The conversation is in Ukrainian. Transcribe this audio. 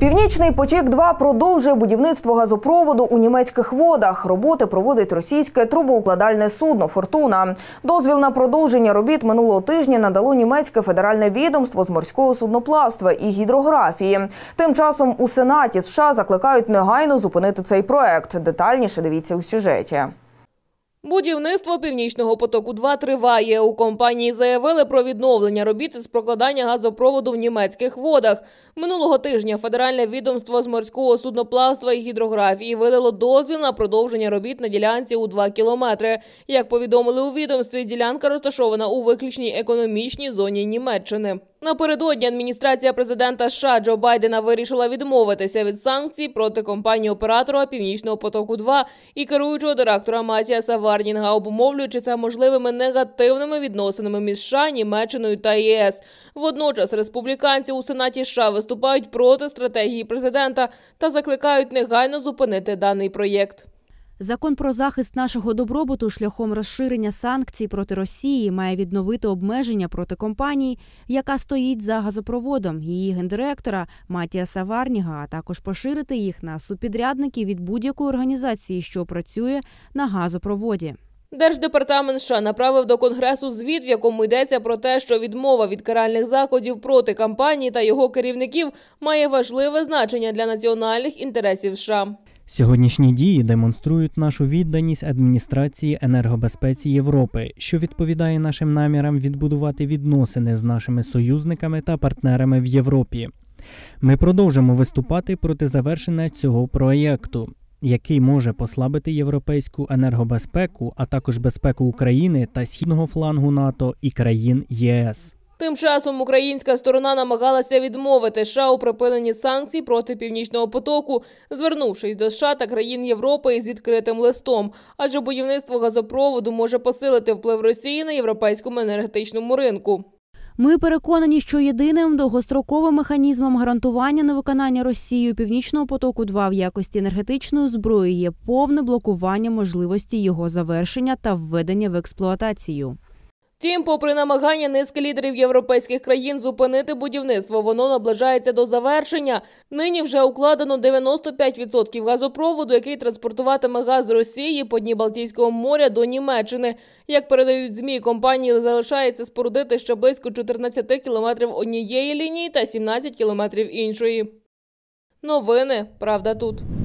Північний потік 2 продовжує будівництво газопроводу у німецьких водах. Роботи проводить російське трубоукладальне судно Фортуна. Дозвіл на продовження робіт минулого тижня надало німецьке федеральне відомство з морського судноплавства і гідрографії. Тим часом у Сенаті США закликають негайно зупинити цей проект. Детальніше дивіться у сюжеті. Будівництво північного потоку 2 триває. У компанії заявили про відновлення робіт з прокладання газопроводу в німецьких водах. Минулого тижня федеральне відомство з морського судноплавства і гідрографії видало дозвіл на продовження робіт на ділянці у 2 кілометри. Як повідомили у відомстві, ділянка розташована у виключній економічній зоні Німеччини. Напередодні адміністрація президента США Джо Байдена вирішила відмовитися від санкцій проти компанії оператора Північного потоку потоку-2» і керуючого директора Матіаса Варнінга, обумовлюючи це можливими негативними відносинами між США, Німеччиною та ЄС. Водночас республіканці у сенаті США виступають проти стратегії президента та закликають негайно зупинити даний проєкт. Закон про захист нашого добробуту шляхом розширення санкцій проти Росії має відновити обмеження проти компанії, яка стоїть за газопроводом, її гендиректора Матія Саварніга, а також поширити їх на супідрядників від будь-якої організації, що працює на газопроводі. Держдепартамент США направив до конгресу звіт, в якому йдеться про те, що відмова від каральних заходів проти кампанії та його керівників має важливе значення для національних інтересів США. Сьогоднішні дії демонструють нашу відданість адміністрації енергобезпеці Європи, що відповідає нашим намірам відбудувати відносини з нашими союзниками та партнерами в Європі. Ми продовжимо виступати проти завершення цього проєкту, який може послабити європейську енергобезпеку, а також безпеку України та східного флангу НАТО і країн ЄС. Тим часом українська сторона намагалася відмовити США у припиненні санкцій проти північного потоку, звернувшись до США та країн Європи із відкритим листом, адже будівництво газопроводу може посилити вплив Росії на європейському енергетичному ринку. Ми переконані, що єдиним довгостроковим механізмом гарантування невиконання Росією північного потоку 2 в якості енергетичної зброї є повне блокування можливості його завершення та введення в експлуатацію. Втім, попри намагання низки лідерів європейських країн зупинити будівництво, воно наближається до завершення. Нині вже укладено 95% газопроводу, який транспортуватиме газ з Росії по дні Балтійського моря до Німеччини. Як передають змі, компанії залишається спорудити ще близько 14 кілометрів однієї лінії та 17 кілометрів іншої. Новини правда тут.